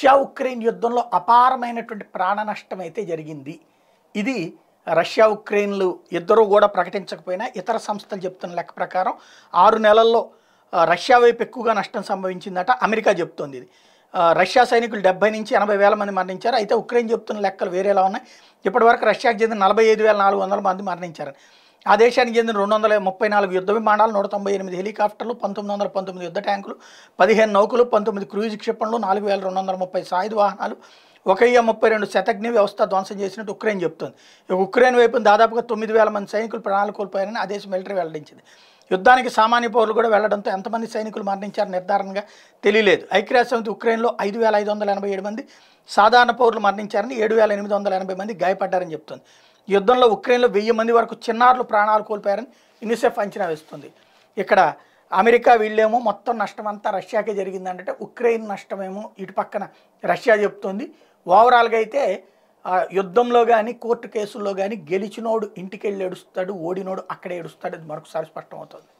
Russia Ukraine యుద్ధంలో అపారమైనటువంటి ప్రాణ నష్టం అయితే జరిగింది ఇది రష్యా ఉక్రెయిన్లు ఇద్దరూ కూడా ప్రకటించకపోయినా ఇతర సంస్థలు చెప్తున్న లెక్క ప్రకారం ఆరు నెలల్లో రష్యా వైపు ఎక్కువగా నష్టం సంభవించిందట అమెరికా చెప్తోంది ఇది రష్యా సైనికులు డెబ్బై నుంచి ఎనభై వేల మంది మరణించారు అయితే ఉక్రెయిన్ చెప్తున్న లెక్కలు వేరేలా ఉన్నాయి ఇప్పటివరకు రష్యాకు చెందిన నలభై ఐదు వేల నాలుగు వందల మంది మరణించారు ఆ దేశానికి చెందిన రెండు వందల ముప్పై నాలుగు యుద్ధ విమానాలు నూట తొంభై ఎనిమిది హెలికాప్టర్లు పంతొమ్మిది వందల పంతొమ్మిది యుద్ధ ట్యాంకులు పదిహేను నౌకలు పంతొమ్మిది క్రూజ్ క్షిపణులు నాలుగు వేల రెండు వందల ముప్పై సాయుధ వాహనాలు ఒక ముప్పై రెండు శతజ్ఞ వ్యవస్థ ధ్వంసం చేసినట్టు ఉక్రెయిన్ చెప్తుంది ఉక్రెయిన్ వైపు దాదాపుగా తొమ్మిది వేల మంది సైనికులు ప్రాణాలు కోల్పోయారని ఆ దేశం మిలిటరీ వెల్లడించింది యుద్ధానికి సామాన్య పౌరులు కూడా వెళ్లడంతో ఎంతమంది సైనికులు మరణించారు నిర్ధారణగా తెలియలేదు ఐక్యరాజ్యసమితి ఉక్రెయిన్లో ఐదు వేల ఐదు వందల ఎనభై ఏడు మంది సాధారణ పౌరులు మరణించారని ఏడు వేల ఎనిమిది వందల ఎనభై మంది గాయపడ్డారని చెప్తుంది యుద్ధంలో ఉక్రెయిన్లో వెయ్యి మంది వరకు చిన్నారులు ప్రాణాలు కోల్పోయారని యునిసెఫ్ అంచనా వేస్తుంది ఇక్కడ అమెరికా వీళ్ళేమో మొత్తం నష్టం అంతా రష్యాకే జరిగిందంటే ఉక్రెయిన్ నష్టమేమో ఇటు పక్కన రష్యా చెప్తుంది ఓవరాల్గా అయితే ఆ యుద్ధంలో కానీ కోర్టు కేసుల్లో కానీ గెలిచినోడు ఇంటికి వెళ్ళి ఏడుస్తాడు ఓడినోడు అక్కడే ఏడుస్తాడు అది మరొకసారి స్పష్టమవుతుంది